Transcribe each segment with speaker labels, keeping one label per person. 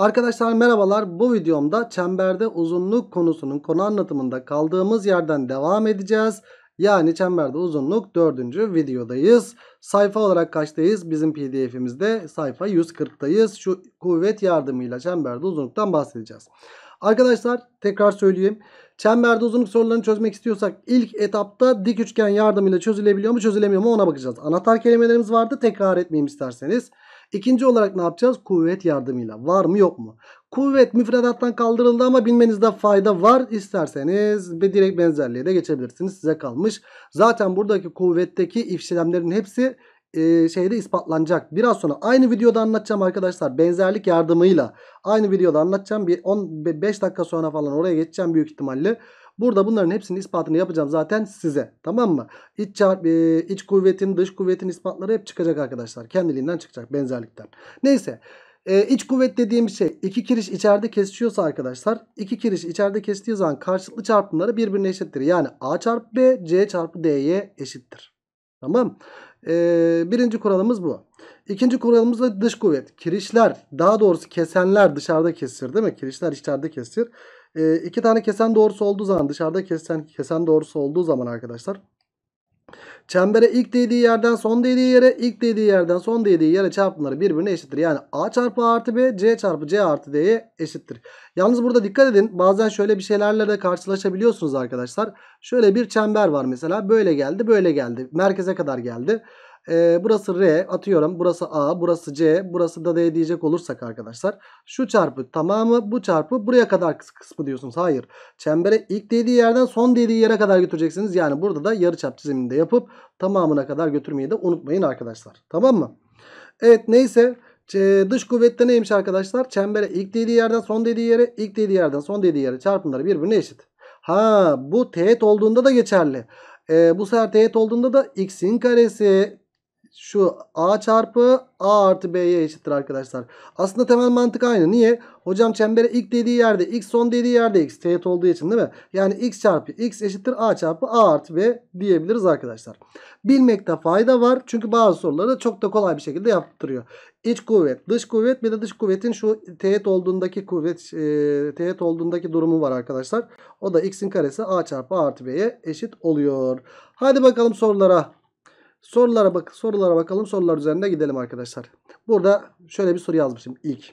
Speaker 1: Arkadaşlar merhabalar. Bu videomda çemberde uzunluk konusunun konu anlatımında kaldığımız yerden devam edeceğiz. Yani çemberde uzunluk 4. videodayız. Sayfa olarak kaçtayız? Bizim pdf'imizde sayfa 140'tayız. Şu kuvvet yardımıyla çemberde uzunluktan bahsedeceğiz. Arkadaşlar tekrar söyleyeyim. Çemberde uzunluk sorularını çözmek istiyorsak ilk etapta dik üçgen yardımıyla çözülebiliyor mu çözülemiyor mu ona bakacağız. Anahtar kelimelerimiz vardı tekrar etmeyeyim isterseniz. İkinci olarak ne yapacağız? Kuvvet yardımıyla. Var mı yok mu? Kuvvet müfredattan kaldırıldı ama bilmenizde fayda var. İsterseniz bir direkt benzerliğe de geçebilirsiniz. Size kalmış. Zaten buradaki kuvvetteki ifşilemlerin hepsi e, şeyde ispatlanacak. Biraz sonra aynı videoda anlatacağım arkadaşlar. Benzerlik yardımıyla. Aynı videoda anlatacağım. Bir 15 dakika sonra falan oraya geçeceğim büyük ihtimalle. Burada bunların hepsinin ispatını yapacağım zaten size. Tamam mı? İç, çarp, e, iç kuvvetin dış kuvvetin ispatları hep çıkacak arkadaşlar. Kendiliğinden çıkacak benzerlikten. Neyse. E, iç kuvvet dediğim şey iki kiriş içeride kesişiyorsa arkadaşlar iki kiriş içeride kesiştiği zaman karşılıklı çarpımları birbirine eşittir. Yani A çarpı B C çarpı D'ye eşittir. Tamam. Ee, birinci kuralımız bu. İkinci kuralımız da dış kuvvet. Kirişler daha doğrusu kesenler dışarıda kesir değil mi? Kirişler içeride kesir. E, iki tane kesen doğrusu olduğu zaman dışarıda kesen, kesen doğrusu olduğu zaman arkadaşlar Çembere ilk değdiği yerden son değdiği yere, ilk değdiği yerden son değdiği yere çarpımları birbirine eşittir. Yani A çarpı A artı B, C çarpı C artı D'ye eşittir. Yalnız burada dikkat edin bazen şöyle bir şeylerle de karşılaşabiliyorsunuz arkadaşlar. Şöyle bir çember var mesela böyle geldi böyle geldi merkeze kadar geldi. E, burası R atıyorum. Burası A, burası C, burası da D diyecek olursak arkadaşlar. Şu çarpı tamamı, bu çarpı buraya kadar kısmı diyorsunuz. Hayır. Çembere ilk dediği yerden son dediği yere kadar götüreceksiniz. Yani burada da yarı çap çiziminde yapıp tamamına kadar götürmeyi de unutmayın arkadaşlar. Tamam mı? Evet neyse. Dış kuvvette neymiş arkadaşlar? Çembere ilk dediği yerden son dediği yere, ilk dediği yerden son dediği yere çarpımları birbirine eşit. Ha bu teğet olduğunda da geçerli. E, bu sefer teğet olduğunda da x'in karesi şu a çarpı a artı b'ye eşittir arkadaşlar. Aslında temel mantık aynı. Niye? Hocam çembere ilk dediği yerde x son dediği yerde x teğet olduğu için değil mi? Yani x çarpı x eşittir a çarpı a artı b diyebiliriz arkadaşlar. Bilmekte fayda var. Çünkü bazı soruları da çok da kolay bir şekilde yaptırıyor. İç kuvvet, dış kuvvet bir de dış kuvvetin şu teğet olduğundaki kuvvet e, teğet olduğundaki durumu var arkadaşlar. O da x'in karesi a çarpı a artı b'ye eşit oluyor. Hadi bakalım sorulara. Sorulara bak sorulara bakalım. Sorular üzerinde gidelim arkadaşlar. Burada şöyle bir soru yazmışım ilk.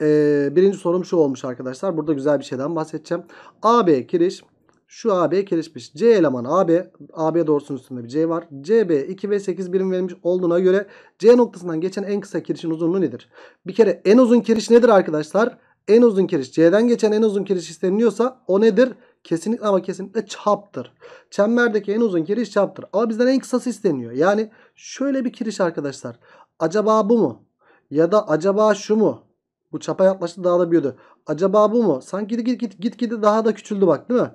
Speaker 1: Ee, birinci sorum şu olmuş arkadaşlar. Burada güzel bir şeyden bahsedeceğim. AB kiriş şu AB kirişmiş. C elemanı AB. AB doğrusunun üstünde bir C var. CB 2 ve 8 birim verilmiş olduğuna göre C noktasından geçen en kısa kirişin uzunluğu nedir? Bir kere en uzun kiriş nedir arkadaşlar? En uzun kiriş C'den geçen en uzun kiriş isteniliyorsa o nedir? Kesinlikle ama kesinlikle çaptır. Çemberdeki en uzun kiriş çaptır. Ama bizden en kısası isteniyor. Yani şöyle bir kiriş arkadaşlar. Acaba bu mu? Ya da acaba şu mu? Bu çapa yaklaştı daha da büyüdü. Acaba bu mu? Sanki git git git gide daha da küçüldü bak değil mi?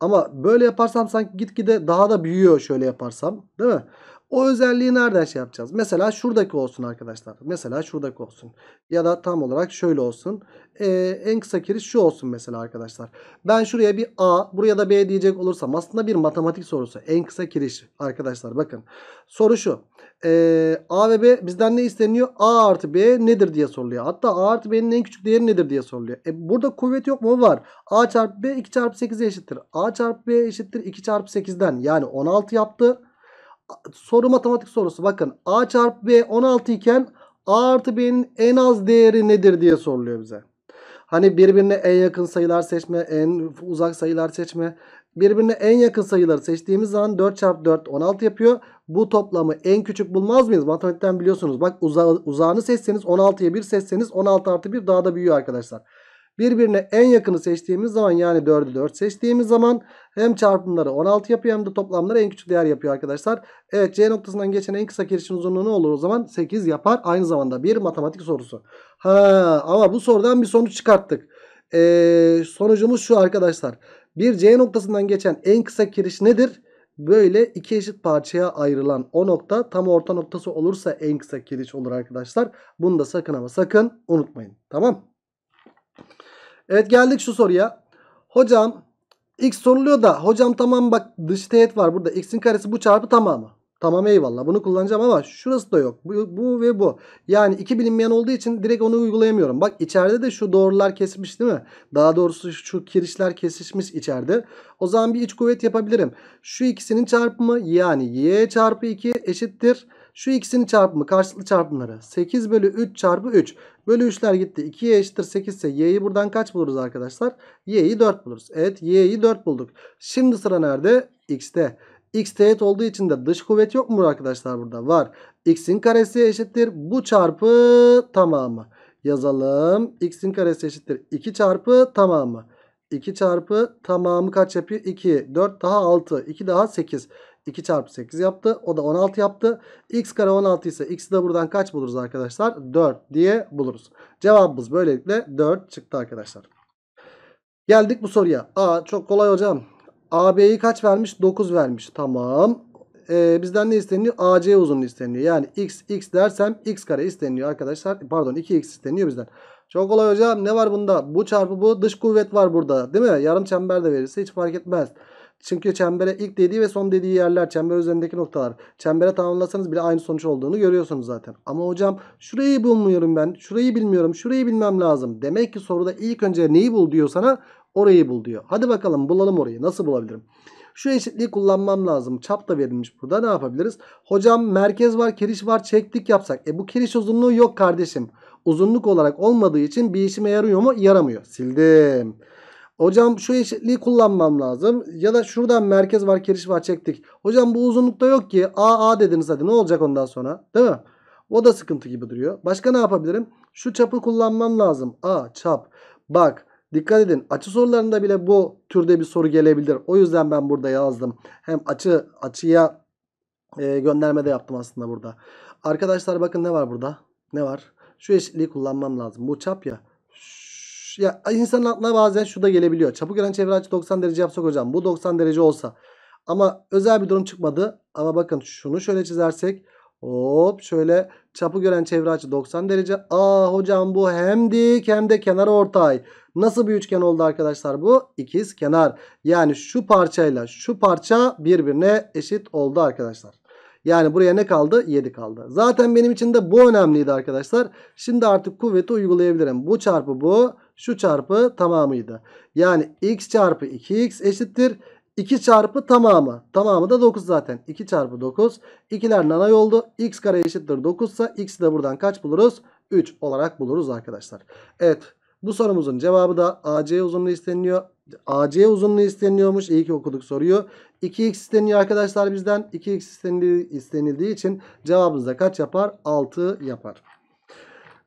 Speaker 1: Ama böyle yaparsam sanki gitgide daha da büyüyor şöyle yaparsam değil mi? O özelliği nereden şey yapacağız? Mesela şuradaki olsun arkadaşlar. Mesela şuradaki olsun. Ya da tam olarak şöyle olsun. Ee, en kısa kiriş şu olsun mesela arkadaşlar. Ben şuraya bir A, buraya da B diyecek olursam aslında bir matematik sorusu. En kısa kiriş arkadaşlar bakın. Soru şu. Ee, A ve B bizden ne isteniyor? A artı B nedir diye soruluyor. Hatta A artı B'nin en küçük değeri nedir diye soruluyor. E, burada kuvvet yok mu? Var. A çarpı B 2 çarpı 8'e eşittir. A çarpı B eşittir 2 çarpı 8'den. Yani 16 yaptı soru matematik sorusu. Bakın A çarpı B 16 iken A artı B'nin en az değeri nedir diye soruluyor bize. Hani birbirine en yakın sayılar seçme, en uzak sayılar seçme. Birbirine en yakın sayıları seçtiğimiz zaman 4 çarpı 4 16 yapıyor. Bu toplamı en küçük bulmaz mıyız? Matematikten biliyorsunuz. Bak uza, uzağını seçseniz 16'ya 1 seçseniz 16 artı 1 daha da büyüyor arkadaşlar. Birbirine en yakını seçtiğimiz zaman yani 4'ü 4 seçtiğimiz zaman hem çarpımları 16 yapıyor hem de toplamları en küçük değer yapıyor arkadaşlar. Evet C noktasından geçen en kısa kirişin uzunluğu ne olur o zaman? 8 yapar. Aynı zamanda bir matematik sorusu. Ha ama bu sorudan bir sonuç çıkarttık. Ee, sonucumuz şu arkadaşlar. Bir C noktasından geçen en kısa kiriş nedir? Böyle iki eşit parçaya ayrılan o nokta tam orta noktası olursa en kısa kiriş olur arkadaşlar. Bunu da sakın ama sakın unutmayın. Tamam Evet geldik şu soruya. Hocam x soruluyor da hocam tamam bak dış teğet var burada. x'in karesi bu çarpı tamamı. Tamam eyvallah bunu kullanacağım ama şurası da yok. Bu, bu ve bu. Yani iki bilinmeyen olduğu için direkt onu uygulayamıyorum. Bak içeride de şu doğrular kesmiş değil mi? Daha doğrusu şu kirişler kesişmiş içeride. O zaman bir iç kuvvet yapabilirim. Şu ikisinin çarpımı yani y çarpı 2 eşittir. Şu ikisinin çarpımı karşılıklı çarpımları. 8 bölü 3 çarpı 3. Bölü 3'ler gitti. 2'ye eşittir 8 ise y'yi buradan kaç buluruz arkadaşlar? y'yi 4 buluruz. Evet y'yi 4 bulduk. Şimdi sıra nerede? x'te. x teğet olduğu için de dış kuvvet yok mu arkadaşlar burada? Var. x'in karesi eşittir. Bu çarpı tamamı. Yazalım. x'in karesi eşittir. 2 çarpı tamamı. 2 çarpı tamamı kaç yapıyor? 2. 4 daha 6. 2 daha 8. 2 çarpı 8 yaptı. O da 16 yaptı. X kare 16 ise x'i de buradan kaç buluruz arkadaşlar? 4 diye buluruz. Cevabımız böylelikle 4 çıktı arkadaşlar. Geldik bu soruya. A çok kolay hocam. AB'yi kaç vermiş? 9 vermiş. Tamam. Ee, bizden ne isteniyor? AC uzunluğu isteniyor. Yani x x dersem x kare isteniyor arkadaşlar. Pardon 2x isteniyor bizden. Çok kolay hocam. Ne var bunda? Bu çarpı bu. Dış kuvvet var burada. Değil mi? Yarım çember de verirse hiç fark etmez. Çünkü çembere ilk dediği ve son dediği yerler çember üzerindeki noktalar. Çembere tamamlasanız bile aynı sonuç olduğunu görüyorsunuz zaten. Ama hocam şurayı bulmuyorum ben. Şurayı bilmiyorum. Şurayı bilmem lazım. Demek ki soruda ilk önce neyi bul diyor sana orayı bul diyor. Hadi bakalım bulalım orayı. Nasıl bulabilirim? Şu eşitliği kullanmam lazım. Çap da verilmiş burada. Ne yapabiliriz? Hocam merkez var, kiriş var. Çektik yapsak. E bu kiriş uzunluğu yok kardeşim. Uzunluk olarak olmadığı için bir işime yarıyor mu? Yaramıyor. Sildim. Hocam şu eşitliği kullanmam lazım. Ya da şuradan merkez var keriş var çektik. Hocam bu uzunlukta yok ki. A A dediniz hadi ne olacak ondan sonra değil mi? O da sıkıntı gibi duruyor. Başka ne yapabilirim? Şu çapı kullanmam lazım. A çap. Bak dikkat edin açı sorularında bile bu türde bir soru gelebilir. O yüzden ben burada yazdım. Hem açı açıya e, gönderme de yaptım aslında burada. Arkadaşlar bakın ne var burada? Ne var? Şu eşitliği kullanmam lazım. Bu çap ya. Şu, ya, insanın aklına bazen şu da gelebiliyor. Çapı gören çevre açı 90 derece yapsak hocam. Bu 90 derece olsa. Ama özel bir durum çıkmadı. Ama bakın şunu şöyle çizersek. Hop şöyle çapı gören çevre açı 90 derece. Aa ah hocam bu hem dik hem de kenar ortay. Nasıl bir üçgen oldu arkadaşlar bu? İkiz kenar. Yani şu parçayla şu parça birbirine eşit oldu arkadaşlar. Yani buraya ne kaldı? 7 kaldı. Zaten benim için de bu önemliydi arkadaşlar. Şimdi artık kuvveti uygulayabilirim. Bu çarpı bu şu çarpı tamamıydı. Yani x çarpı 2x eşittir. 2 çarpı tamamı. Tamamı da 9 zaten. 2 çarpı 9. 2'ler nana yoldu x kare eşittir 9 ise x'i de buradan kaç buluruz? 3 olarak buluruz arkadaşlar. Evet bu sorumuzun cevabı da AC uzunluğu isteniyor AC uzunluğu isteniyormuş İyi ki okuduk soruyu. 2x isteniyor arkadaşlar bizden. 2x istenildiği için cevabımız da kaç yapar? 6 yapar.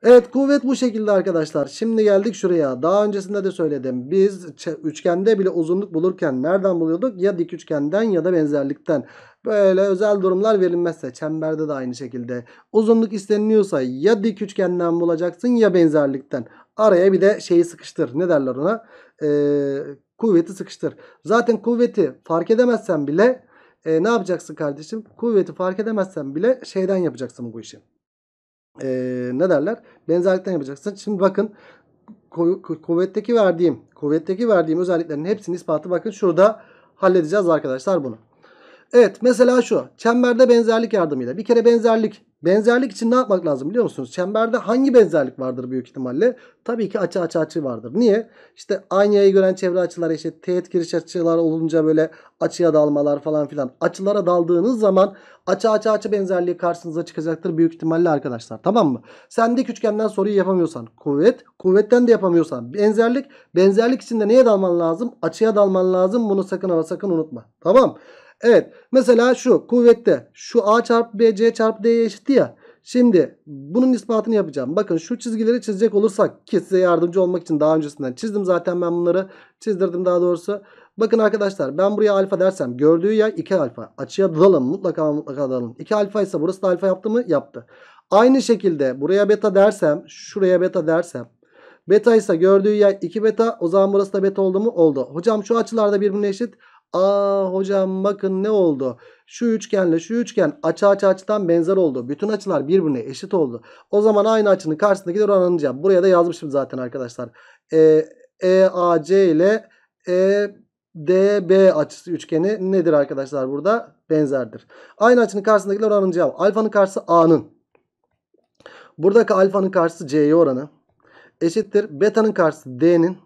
Speaker 1: Evet kuvvet bu şekilde arkadaşlar. Şimdi geldik şuraya. Daha öncesinde de söyledim. Biz üçgende bile uzunluk bulurken nereden buluyorduk? Ya dik üçgenden ya da benzerlikten. Böyle özel durumlar verilmezse çemberde de aynı şekilde. Uzunluk isteniliyorsa ya dik üçgenden bulacaksın ya benzerlikten. Araya bir de şeyi sıkıştır. Ne derler ona? Ee, kuvveti sıkıştır. Zaten kuvveti fark edemezsen bile e, ne yapacaksın kardeşim? Kuvveti fark edemezsen bile şeyden yapacaksın bu işi e, ne derler? Benzerlikten yapacaksın. Şimdi bakın kuvvetteki verdiğim kuvvetteki verdiğim özelliklerin hepsinin ispatı bakın şurada halledeceğiz arkadaşlar bunu. Evet mesela şu çemberde benzerlik yardımıyla bir kere benzerlik Benzerlik için ne yapmak lazım biliyor musunuz? Çemberde hangi benzerlik vardır büyük ihtimalle? Tabii ki açı açı açı vardır. Niye? İşte aynı yayı gören çevre açılar, işte teğet giriş açılar olunca böyle açıya dalmalar falan filan. Açılara daldığınız zaman açı açı açı benzerliği karşınıza çıkacaktır büyük ihtimalle arkadaşlar. Tamam mı? Sen de üçgenden soruyu yapamıyorsan kuvvet, kuvvetten de yapamıyorsan benzerlik. Benzerlik içinde neye dalman lazım? Açıya dalman lazım. Bunu sakın ama sakın unutma. Tamam Evet mesela şu kuvvette şu A çarpı B C çarpı D'ye eşitti ya. Şimdi bunun ispatını yapacağım. Bakın şu çizgileri çizecek olursak ki size yardımcı olmak için daha öncesinden çizdim zaten ben bunları. Çizdirdim daha doğrusu. Bakın arkadaşlar ben buraya alfa dersem gördüğü yer 2 alfa. Açıya dalalım mutlaka mutlaka dalalım. 2 alfa ise burası da alfa yaptı mı? Yaptı. Aynı şekilde buraya beta dersem şuraya beta dersem beta ise gördüğü yer 2 beta o zaman burası da beta oldu mu? Oldu. Hocam şu açılarda birbirine eşit. Aa ah hocam bakın ne oldu? Şu üçgenle şu üçgen açı açı açıdan benzer oldu. Bütün açılar birbirine eşit oldu. O zaman aynı açının karşısındaki oranlayacağım. Buraya da yazmışım zaten arkadaşlar. E, EAC ile EDB açısı üçgeni nedir arkadaşlar burada? Benzerdir. Aynı açının karşısındaki oranın cevabı. Alfanın karşısı A'nın. Buradaki alfanın karşısı C'ye oranı. Eşittir. Beta'nın karşısı D'nin.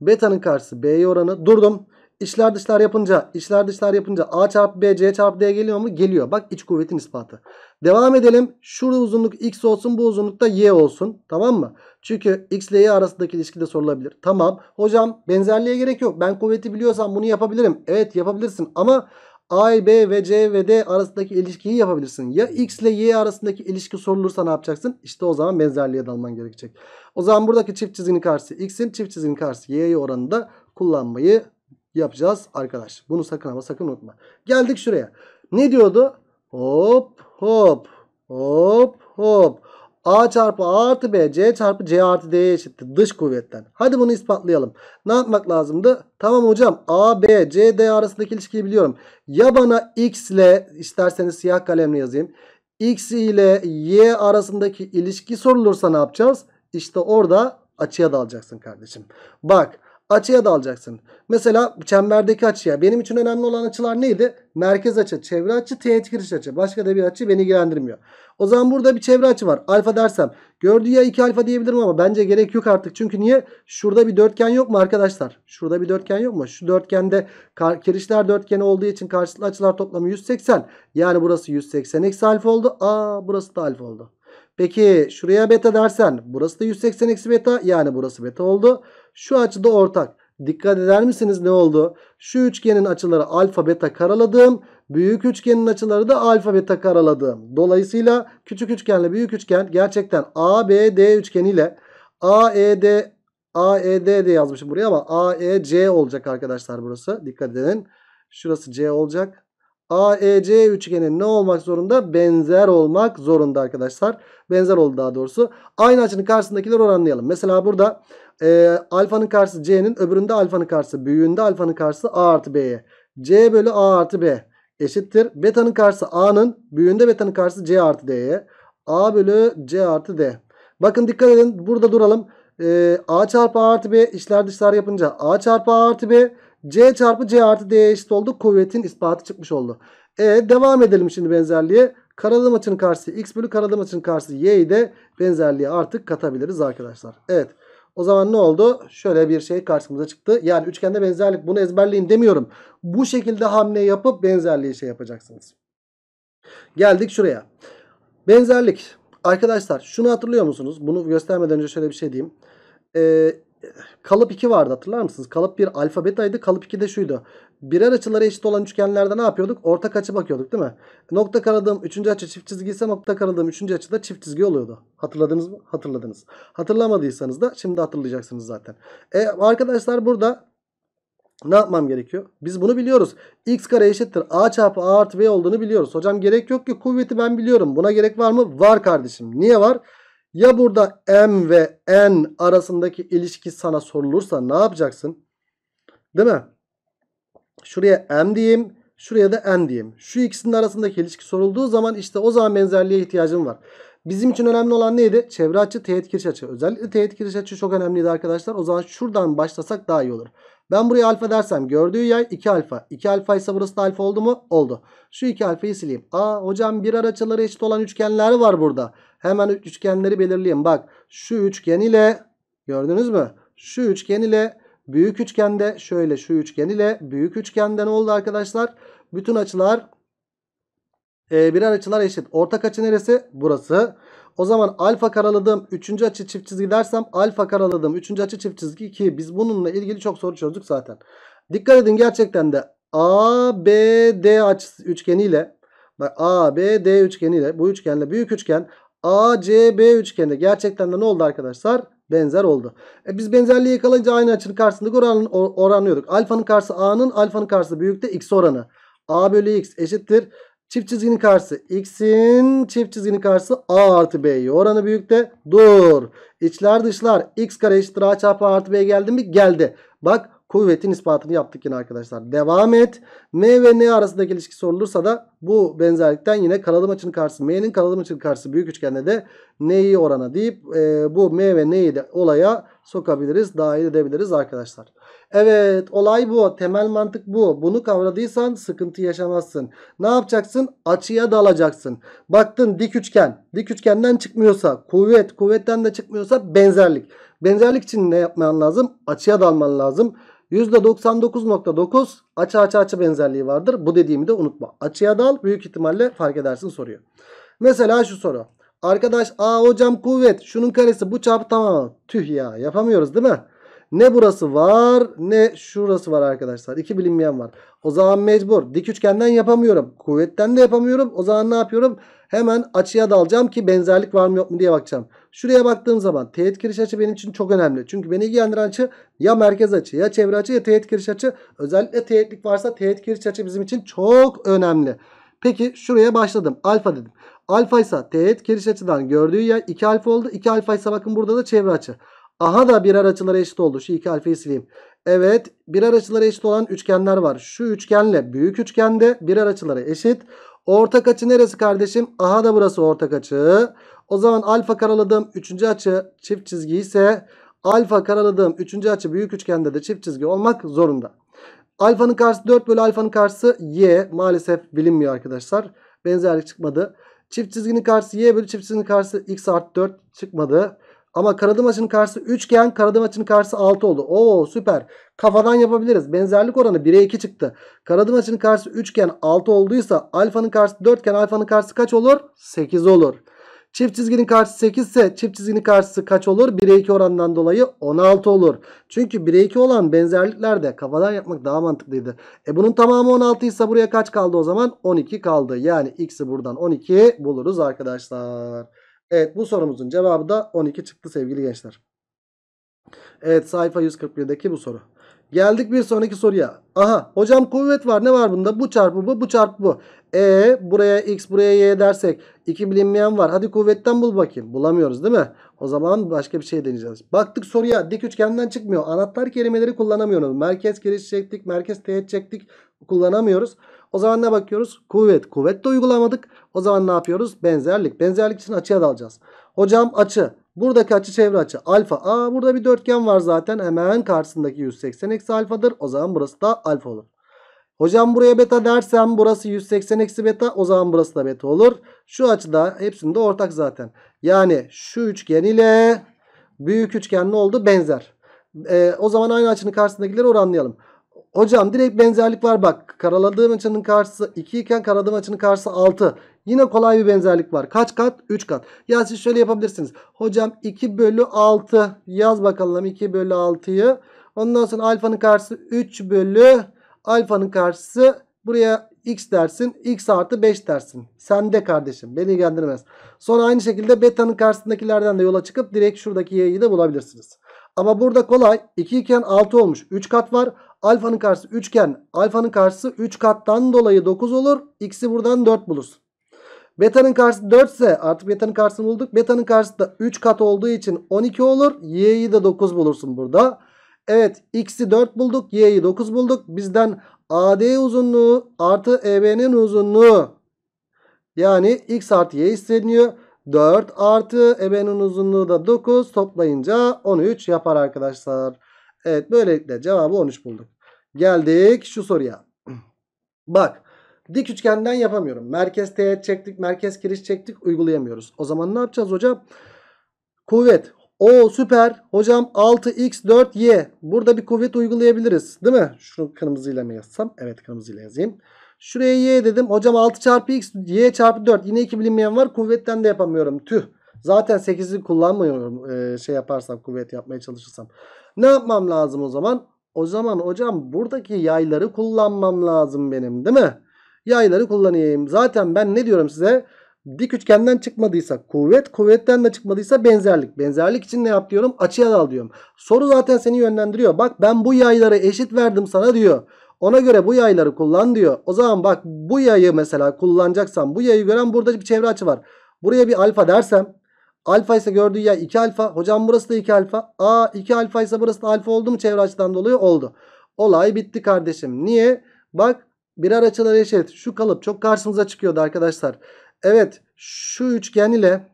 Speaker 1: Beta'nın karşısı B'ye oranı. Durdum. İçler dışlar yapınca, içler dışlar yapınca A çarpı B, C çarpı D geliyor mu? Geliyor. Bak iç kuvvetin ispatı. Devam edelim. Şurada uzunluk X olsun, bu uzunlukta Y olsun. Tamam mı? Çünkü X ile Y arasındaki ilişki de sorulabilir. Tamam. Hocam benzerliğe gerek yok. Ben kuvveti biliyorsam bunu yapabilirim. Evet yapabilirsin ama A, B ve C ve D arasındaki ilişkiyi yapabilirsin. Ya X ile Y arasındaki ilişki sorulursa ne yapacaksın? İşte o zaman benzerliğe dalman gerekecek. O zaman buradaki çift çizginin karşısı X'in çift çizginin karşısı Y'ye oranında kullanmayı yapacağız arkadaş. Bunu sakın ama sakın unutma. Geldik şuraya. Ne diyordu? Hop hop hop hop. A çarpı A artı B, C çarpı C artı D eşittir. Dış kuvvetten. Hadi bunu ispatlayalım. Ne yapmak lazımdı? Tamam hocam A, B, C, D arasındaki ilişkiyi biliyorum. Ya bana X ile isterseniz siyah kalemle yazayım. X ile Y arasındaki ilişki sorulursa ne yapacağız? İşte orada açıya dalacaksın kardeşim. Bak açıya dalacaksın. Mesela çemberdeki açıya. Benim için önemli olan açılar neydi? Merkez açı, çevre açı, teğet giriş açı. Başka da bir açı beni ilgilendirmiyor. O zaman burada bir çevre açı var. Alfa dersem. Gördüğü ya 2 alfa diyebilirim ama bence gerek yok artık. Çünkü niye? Şurada bir dörtgen yok mu arkadaşlar? Şurada bir dörtgen yok mu? Şu dörtgende kirişler dörtgeni olduğu için karşılıklı açılar toplamı 180. Yani burası 180 eksi alfa oldu. Aa burası da alfa oldu. Peki şuraya beta dersen burası da 180 eksi beta yani burası beta oldu. Şu açıda ortak. Dikkat eder misiniz ne oldu? Şu üçgenin açıları alfa beta karaladığım. Büyük üçgenin açıları da alfa beta karaladığım. Dolayısıyla küçük üçgenle büyük üçgen gerçekten ABD üçgeniyle AED AED de yazmışım buraya ama AEC olacak arkadaşlar burası. Dikkat edin. Şurası C olacak. AEC üçgeni ne olmak zorunda? Benzer olmak zorunda arkadaşlar. Benzer oldu daha doğrusu. Aynı açının karşısındakileri oranlayalım. Mesela burada e, alfanın karşısı C'nin öbüründe alfanın karşısı büyüğünde alfanın karşısı A artı B'ye. C bölü A artı B eşittir. Beta'nın karşısı A'nın büyüğünde beta'nın karşısı C artı D'ye. A bölü C artı D. Bakın dikkat edin burada duralım. E, A çarpı A artı B işler dışlar yapınca A çarpı A artı B C çarpı C artı D'ye eşit oldu. Kuvvetin ispatı çıkmış oldu. E devam edelim şimdi benzerliğe. Karaladığım açının karşısı x bölü karaladığım açının karşısı y'yi de benzerliğe artık katabiliriz arkadaşlar. Evet. O zaman ne oldu? Şöyle bir şey karşımıza çıktı. Yani üçgende benzerlik bunu ezberleyin demiyorum. Bu şekilde hamle yapıp benzerliği şey yapacaksınız. Geldik şuraya. Benzerlik. Arkadaşlar şunu hatırlıyor musunuz? Bunu göstermeden önce şöyle bir şey diyeyim. Ee, kalıp 2 vardı hatırlar mısınız? Kalıp 1 alfa betaydı. Kalıp 2 de şuydu. Birer açıları eşit olan üçgenlerde ne yapıyorduk? Ortak açı bakıyorduk değil mi? Nokta karadığım 3. açı çift çizgi ise nokta karadığım 3. açıda çift çizgi oluyordu. Hatırladınız mı? Hatırladınız. Hatırlamadıysanız da şimdi hatırlayacaksınız zaten. E, arkadaşlar burada ne yapmam gerekiyor? Biz bunu biliyoruz. X kare eşittir. A çarpı A artı B olduğunu biliyoruz. Hocam gerek yok ki kuvveti ben biliyorum. Buna gerek var mı? Var kardeşim. Niye var? Ya burada M ve N arasındaki ilişki sana sorulursa ne yapacaksın? Değil mi? Şuraya M diyeyim. Şuraya da N diyeyim. Şu ikisinin arasındaki ilişki sorulduğu zaman işte o zaman benzerliğe ihtiyacım var. Bizim için önemli olan neydi? Çevre açı, teğet giriş açı. Özellikle teğet giriş açı çok önemliydi arkadaşlar. O zaman şuradan başlasak daha iyi olur. Ben buraya alfa dersem gördüğü yer 2 alfa. 2 alfa ise burası da alfa oldu mu? Oldu. Şu 2 alfayı sileyim. Aa hocam bir açıları eşit olan üçgenler var burada. Hemen üçgenleri belirleyeyim. Bak şu üçgen ile gördünüz mü? Şu üçgen ile büyük üçgende şöyle şu üçgen ile büyük üçgende ne oldu arkadaşlar? Bütün açılar e, birer açılar eşit. Ortak açı neresi? Burası. O zaman alfa karaladığım 3. açı çift çizgi dersem alfa karaladığım 3. açı çift çizgi ki Biz bununla ilgili çok soru çözdük zaten. Dikkat edin gerçekten de ABD açısı üçgeniyle bak ABD üçgeniyle bu üçgenle büyük üçgen ACB üçgeninde gerçekten de ne oldu arkadaşlar? Benzer oldu. E biz benzerliği yakalayınca aynı açının karşısındaki oran, oranlıyorduk. Alfanın karşısı A'nın, alfanın karşısı büyükte X oranı. A bölü X eşittir. Çift çizginin karşısı x'in çift çizginin karşısı a artı b'yi oranı büyük de dur. İçler dışlar x kare eşittir a çarpı a artı b geldi mi? Geldi. Bak kuvvetin ispatını yaptık yine arkadaşlar. Devam et. M ve N arasındaki ilişki sorulursa da bu benzerlikten yine karalım açının karşısı M'nin karalım açının karşısı büyük üçgende de N'yi orana deyip e, bu M ve N'yi de olaya sokabiliriz. Dahil edebiliriz arkadaşlar. Evet olay bu. Temel mantık bu. Bunu kavradıysan sıkıntı yaşamazsın. Ne yapacaksın? Açıya dalacaksın. Baktın dik üçgen. Dik üçgenden çıkmıyorsa kuvvet. Kuvvetten de çıkmıyorsa benzerlik. Benzerlik için ne yapman lazım? Açıya dalman lazım. %99.9 açı açı açı benzerliği vardır. Bu dediğimi de unutma. Açıya dal büyük ihtimalle fark edersin soruyor. Mesela şu soru. Arkadaş a hocam kuvvet şunun karesi bu çarpı tamam. Tüh ya yapamıyoruz değil mi? Ne burası var ne şurası var arkadaşlar. İki bilinmeyen var. O zaman mecbur. Dik üçgenden yapamıyorum. Kuvvetten de yapamıyorum. O zaman ne yapıyorum? Hemen açıya dalacağım ki benzerlik var mı yok mu diye bakacağım. Şuraya baktığım zaman teğet giriş açı benim için çok önemli. Çünkü beni ilgilendiren açı ya merkez açı ya çevre açı ya teğet giriş açı. Özellikle teğetlik varsa teğet giriş açı bizim için çok önemli. Peki şuraya başladım. Alfa dedim. Alfa ise teğet giriş açıdan gördüğü yer 2 alfa oldu. 2 alfa ise bakın burada da çevre açı. Aha da birer açıları eşit oldu. Şu iki alfayı sileyim. Evet birer açıları eşit olan üçgenler var. Şu üçgenle büyük üçgende birer açıları eşit. Ortak açı neresi kardeşim? Aha da burası ortak açı. O zaman alfa karaladığım üçüncü açı çift çizgi ise alfa karaladığım üçüncü açı büyük üçgende de çift çizgi olmak zorunda. Alfanın karşısı 4 bölü alfanın karşısı y. Maalesef bilinmiyor arkadaşlar. Benzerlik çıkmadı. Çift çizginin karşısı y bölü çift çizginin karşısı x artı 4 çıkmadı. Ama karadım açının karşısı üçgen. Karadım açının karşısı 6 oldu. Oo süper. Kafadan yapabiliriz. Benzerlik oranı 1'e 2 çıktı. Karadım açının karşısı üçgen 6 olduysa alfanın karşısı 4 iken alfanın karşısı kaç olur? 8 olur. Çift çizginin karşısı 8 ise çift çizginin karşısı kaç olur? 1'e 2 oranından dolayı 16 olur. Çünkü 1'e 2 olan benzerliklerde kafadan yapmak daha mantıklıydı. E bunun tamamı 16 ise buraya kaç kaldı o zaman? 12 kaldı. Yani x'i buradan 12 buluruz arkadaşlar. Evet bu sorumuzun cevabı da 12 çıktı sevgili gençler. Evet sayfa 141'deki bu soru. Geldik bir sonraki soruya. Aha hocam kuvvet var ne var bunda? Bu çarpı bu bu çarpı bu. E buraya x buraya y dersek iki bilinmeyen var. Hadi kuvvetten bul bakayım. Bulamıyoruz değil mi? O zaman başka bir şey deneyeceğiz. Baktık soruya dik üçgenden çıkmıyor. Anahtar kelimeleri kullanamıyoruz. Merkez kiriş çektik merkez teğet çektik kullanamıyoruz. O zaman ne bakıyoruz? Kuvvet. Kuvvet de uygulamadık. O zaman ne yapıyoruz? Benzerlik. Benzerlik için açıya dalacağız. Hocam açı. Buradaki açı çevre açı. Alfa. Aa burada bir dörtgen var zaten. Hemen karşısındaki 180 eksi alfadır. O zaman burası da alfa olur. Hocam buraya beta dersem burası 180 eksi beta. O zaman burası da beta olur. Şu açıda hepsinde ortak zaten. Yani şu üçgen ile büyük üçgen ne oldu? Benzer. Ee, o zaman aynı açının karşısındakileri oranlayalım. Hocam direkt benzerlik var bak. Karaladığım açının karşısı 2 iken karadığım açının karşısı 6. Yine kolay bir benzerlik var. Kaç kat? 3 kat. Ya siz şöyle yapabilirsiniz. Hocam 2 bölü 6 yaz bakalım 2 bölü 6'yı. Ondan sonra alfanın karşısı 3 bölü alfanın karşısı buraya x dersin. x artı 5 dersin. Sen de kardeşim. Beni ilgilendirmez. Sonra aynı şekilde beta'nın karşısındakilerden de yola çıkıp direkt şuradaki y'yi de bulabilirsiniz. Ama burada kolay. 2 iken 6 olmuş. 3 kat var. Alfanın karşısı üçgen. Alfanın karşısı 3 kattan dolayı 9 olur. X'i buradan 4 bulursun. Beta'nın karşısı 4 ise artık beta'nın karşısını bulduk. Beta'nın karşısı da 3 kat olduğu için 12 olur. Y'yi de 9 bulursun burada. Evet x'i 4 bulduk. Y'yi 9 bulduk. Bizden AD uzunluğu artı EB'nin uzunluğu yani x artı y isteniyor. 4 artı EB'nin uzunluğu da 9 toplayınca 13 yapar arkadaşlar. Evet böylelikle cevabı 13 bulduk. Geldik şu soruya. Bak dik üçgenden yapamıyorum. Merkez teğet çektik, merkez kiriş çektik uygulayamıyoruz. O zaman ne yapacağız hocam? Kuvvet. O süper. Hocam 6x 4y. Burada bir kuvvet uygulayabiliriz. Değil mi? Şunu kırmızıyla mı yazsam? Evet kırmızıyla yazayım. Şuraya y dedim. Hocam 6 çarpı x y çarpı 4. Yine 2 bilinmeyen var. Kuvvetten de yapamıyorum. Tüh. Zaten 8'i kullanmıyorum. Ee, şey yaparsam kuvvet yapmaya çalışırsam. Ne yapmam lazım o zaman? O zaman hocam buradaki yayları kullanmam lazım benim değil mi? Yayları kullanayım. Zaten ben ne diyorum size? Dik üçgenden çıkmadıysa kuvvet, kuvvetten de çıkmadıysa benzerlik. Benzerlik için ne yap diyorum? Açıya dal diyorum. Soru zaten seni yönlendiriyor. Bak ben bu yayları eşit verdim sana diyor. Ona göre bu yayları kullan diyor. O zaman bak bu yayı mesela kullanacaksan bu yayı gören burada bir çevre açı var. Buraya bir alfa dersem Alfa ise gördüğü yer 2 alfa. Hocam burası da 2 alfa. a 2 alfa ise burası da alfa oldu mu çevre açıdan dolayı? Oldu. Olay bitti kardeşim. Niye? Bak birer açılar eşit. Şu kalıp çok karşımıza çıkıyordu arkadaşlar. Evet şu üçgen ile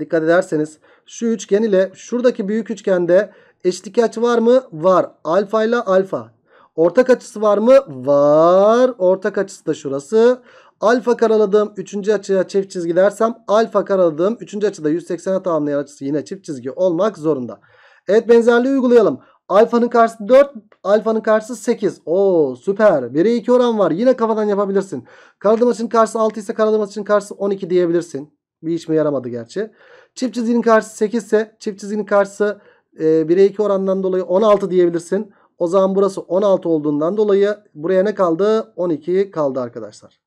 Speaker 1: dikkat ederseniz şu üçgen ile şuradaki büyük üçgende eşitlik açı var mı? Var. Alfa ile alfa. Ortak açısı var mı? Var. Ortak açısı da şurası. Alfa karaladığım 3. açıya çift çizgi dersem alfa karaladığım 3. açıda 180'e tamamlayan açısı yine çift çizgi olmak zorunda. Evet benzerliği uygulayalım. Alfanın karşısı 4, alfanın karşısı 8. Oo süper. 1'e 2 oran var. Yine kafadan yapabilirsin. Karadığım açının karşısı 6 ise karadığım açının karşısı 12 diyebilirsin. Bir işime yaramadı gerçi. Çift çizginin karşısı 8 ise çift çizginin karşısı e, 1'e 2 orandan dolayı 16 diyebilirsin. O zaman burası 16 olduğundan dolayı buraya ne kaldı? 12 kaldı arkadaşlar.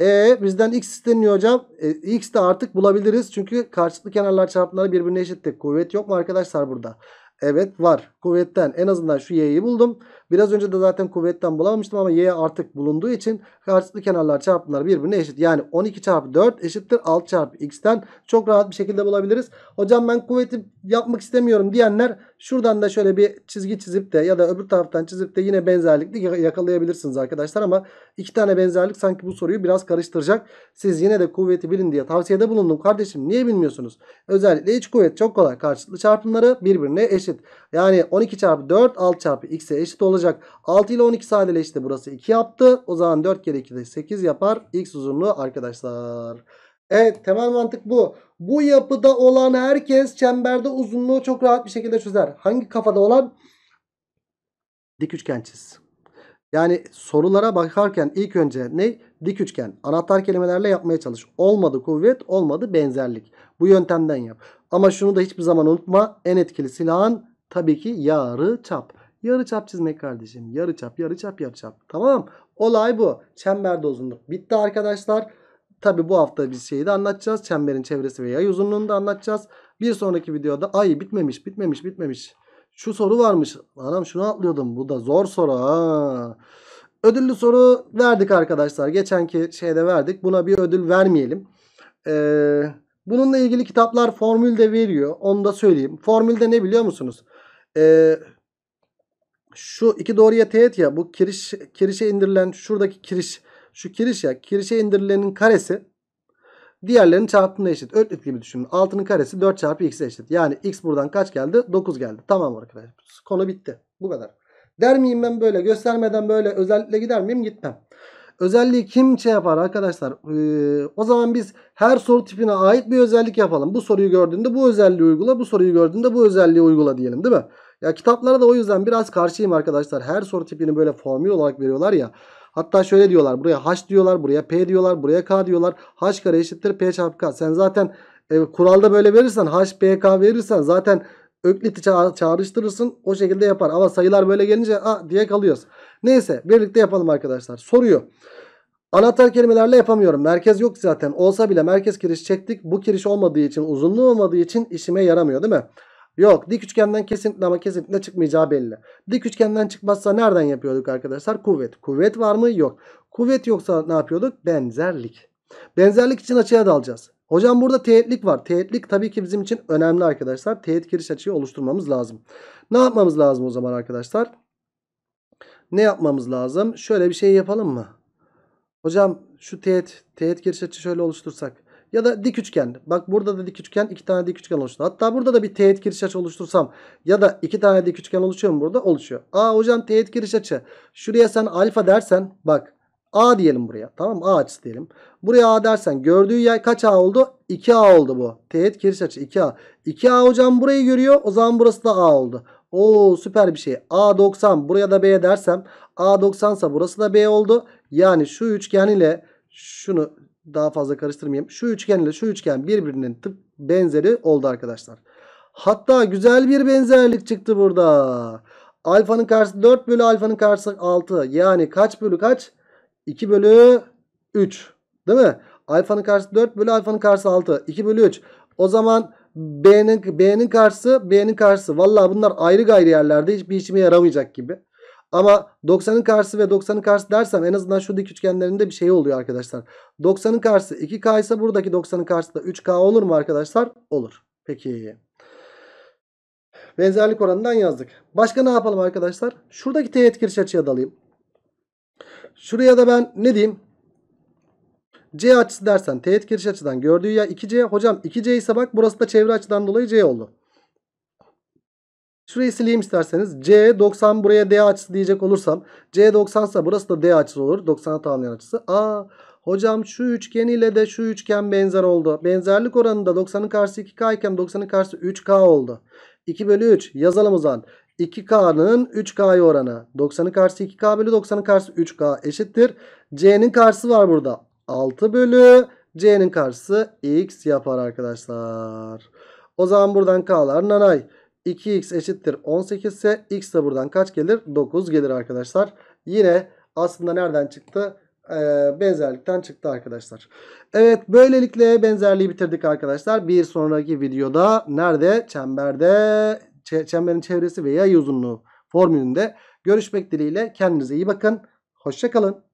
Speaker 1: E bizden x isteniyor hocam. E, x de artık bulabiliriz. Çünkü karşılıklı kenarlar çarpımları birbirine eşittir. Kuvvet yok mu arkadaşlar burada? Evet var. Kuvvetten en azından şu y'yi buldum. Biraz önce de zaten kuvvetten bulamamıştım ama y artık bulunduğu için karşılıklı kenarlar çarpımları birbirine eşit. Yani 12 çarpı 4 eşittir 6 çarpı x'ten çok rahat bir şekilde bulabiliriz. Hocam ben kuvveti yapmak istemiyorum diyenler şuradan da şöyle bir çizgi çizip de ya da öbür taraftan çizip de yine benzerlikli yakalayabilirsiniz arkadaşlar. Ama iki tane benzerlik sanki bu soruyu biraz karıştıracak. Siz yine de kuvveti bilin diye tavsiyede bulundum. Kardeşim niye bilmiyorsunuz? Özellikle iç kuvvet çok kolay. Karşılıklı çarpımları birbirine eşit. Yani 12 çarpı 4 6 çarpı x'e eşit olacak olacak. 6 ile 12 sadeleşti. Burası 2 yaptı. O zaman 4 kere 2 de 8 yapar. X uzunluğu arkadaşlar. Evet temel mantık bu. Bu yapıda olan herkes çemberde uzunluğu çok rahat bir şekilde çözer. Hangi kafada olan? Dik üçgen çiz. Yani sorulara bakarken ilk önce ne? Dik üçgen. Anahtar kelimelerle yapmaya çalış. Olmadı kuvvet, olmadı benzerlik. Bu yöntemden yap. Ama şunu da hiçbir zaman unutma. En etkili silahın tabii ki yarı çap yarı çap çizmek kardeşim. Yarı çap, yarı çap, yarı çap. Tamam. Olay bu. Çemberde uzunluk. Bitti arkadaşlar. Tabi bu hafta bir şeyi de anlatacağız. Çemberin çevresi ve yay uzunluğunu da anlatacağız. Bir sonraki videoda ay bitmemiş, bitmemiş, bitmemiş. Şu soru varmış. Anam şunu atlıyordum. Bu da zor soru. Ha. Ödüllü soru verdik arkadaşlar. Geçenki şeyde verdik. Buna bir ödül vermeyelim. Ee, bununla ilgili kitaplar formül de veriyor. Onu da söyleyeyim. Formülde ne biliyor musunuz? Ee, şu iki doğruya teğet ya bu kiriş, kirişe indirilen şuradaki kiriş şu kiriş ya kirişe indirilenin karesi diğerlerinin çarpımına eşit. Örtlük gibi düşünün. altının karesi 4 çarpı x'e eşit. Yani x buradan kaç geldi? 9 geldi. Tamam arkadaşlar. Konu bitti. Bu kadar. Der miyim ben böyle göstermeden böyle özellikle gider miyim? Gitmem. Özelliği kim şey yapar arkadaşlar? Ee, o zaman biz her soru tipine ait bir özellik yapalım. Bu soruyu gördüğünde bu özelliği uygula. Bu soruyu gördüğünde bu özelliği uygula diyelim değil mi? Ya kitaplara da o yüzden biraz karşıyım arkadaşlar. Her soru tipini böyle formül olarak veriyorlar ya. Hatta şöyle diyorlar. Buraya h diyorlar. Buraya p diyorlar. Buraya k diyorlar. h kare eşittir p çarpı k. Sen zaten e, kuralda böyle verirsen h p k verirsen zaten Öklit'i ça çağrıştırırsın. O şekilde yapar. Ama sayılar böyle gelince a diye kalıyoruz. Neyse birlikte yapalım arkadaşlar. Soruyu. Anahtar kelimelerle yapamıyorum. Merkez yok zaten. Olsa bile merkez kiriş çektik. Bu kiriş olmadığı için uzunluğu olmadığı için işime yaramıyor değil mi? Yok dik üçgenden kesinlikle ama kesinlikle çıkmayacağı belli. Dik üçgenden çıkmazsa nereden yapıyorduk arkadaşlar? Kuvvet. Kuvvet var mı? Yok. Kuvvet yoksa ne yapıyorduk? Benzerlik. Benzerlik için açıya dalacağız. Hocam burada teğetlik var. Teğetlik tabii ki bizim için önemli arkadaşlar. Teğet giriş açıyı oluşturmamız lazım. Ne yapmamız lazım o zaman arkadaşlar? Ne yapmamız lazım? Şöyle bir şey yapalım mı? Hocam şu teğet, teğet giriş açı şöyle oluştursak ya da dik üçgen. Bak burada da dik üçgen iki tane dik üçgen oluştu. Hatta burada da bir teğet giriş açı oluştursam ya da iki tane dik üçgen oluşuyor mu burada? Oluşuyor. Aa hocam teğet giriş açı. Şuraya sen alfa dersen bak A diyelim buraya. Tamam A açısı diyelim. Buraya A dersen gördüğü yay kaç A oldu? 2A oldu bu. Teğet giriş açı 2A. 2A hocam burayı görüyor. O zaman burası da A oldu. Oo süper bir şey. A 90 buraya da B dersem A 90 ise burası da B oldu. Yani şu üçgen ile şunu daha fazla karıştırmayayım. Şu üçgenle şu üçgen birbirinin tıp benzeri oldu arkadaşlar. Hatta güzel bir benzerlik çıktı burada. Alfanın karşısı 4 bölü alfanın karşısı 6. Yani kaç bölü kaç? 2 bölü 3. Değil mi? Alfanın karşısı 4 bölü alfanın karşısı 6. 2 bölü 3. O zaman B'nin B'nin karşısı B'nin karşısı. Valla bunlar ayrı gayrı yerlerde hiçbir işime yaramayacak gibi. Ama 90'ın karşısı ve 90'ın karşısı dersem en azından şu dik üçgenlerinde bir şey oluyor arkadaşlar. 90'ın karşısı 2K ise buradaki 90'ın karşısı da 3K olur mu arkadaşlar? Olur. Peki. Benzerlik oranından yazdık. Başka ne yapalım arkadaşlar? Şuradaki teğet giriş açıya dalayım. Şuraya da ben ne diyeyim? C açısı dersen teğet giriş açıdan gördüğü ya 2C. Hocam 2C ise bak burası da çevre açıdan dolayı C oldu. Şurayı sileyim isterseniz. C 90 buraya D açısı diyecek olursam. C 90 ise burası da D açısı olur. 90'a tamamlayan açısı. A hocam şu üçgen ile de şu üçgen benzer oldu. Benzerlik oranında 90'ın karşısı 2K iken 90'ın karşısı 3K oldu. 2 bölü 3 yazalım o zaman. 2K'nın 3K'ya oranı. 90'ın karşısı 2K bölü 90'ın karşısı 3K eşittir. C'nin karşısı var burada. 6 bölü C'nin karşısı X yapar arkadaşlar. O zaman buradan K'lar nanay. 2x eşittir 18 ise x de buradan kaç gelir? 9 gelir arkadaşlar. Yine aslında nereden çıktı? Ee, benzerlikten çıktı arkadaşlar. Evet böylelikle benzerliği bitirdik arkadaşlar. Bir sonraki videoda nerede? Çemberde, çemberin çevresi ve yay uzunluğu formülünde görüşmek dileğiyle. Kendinize iyi bakın. Hoşçakalın.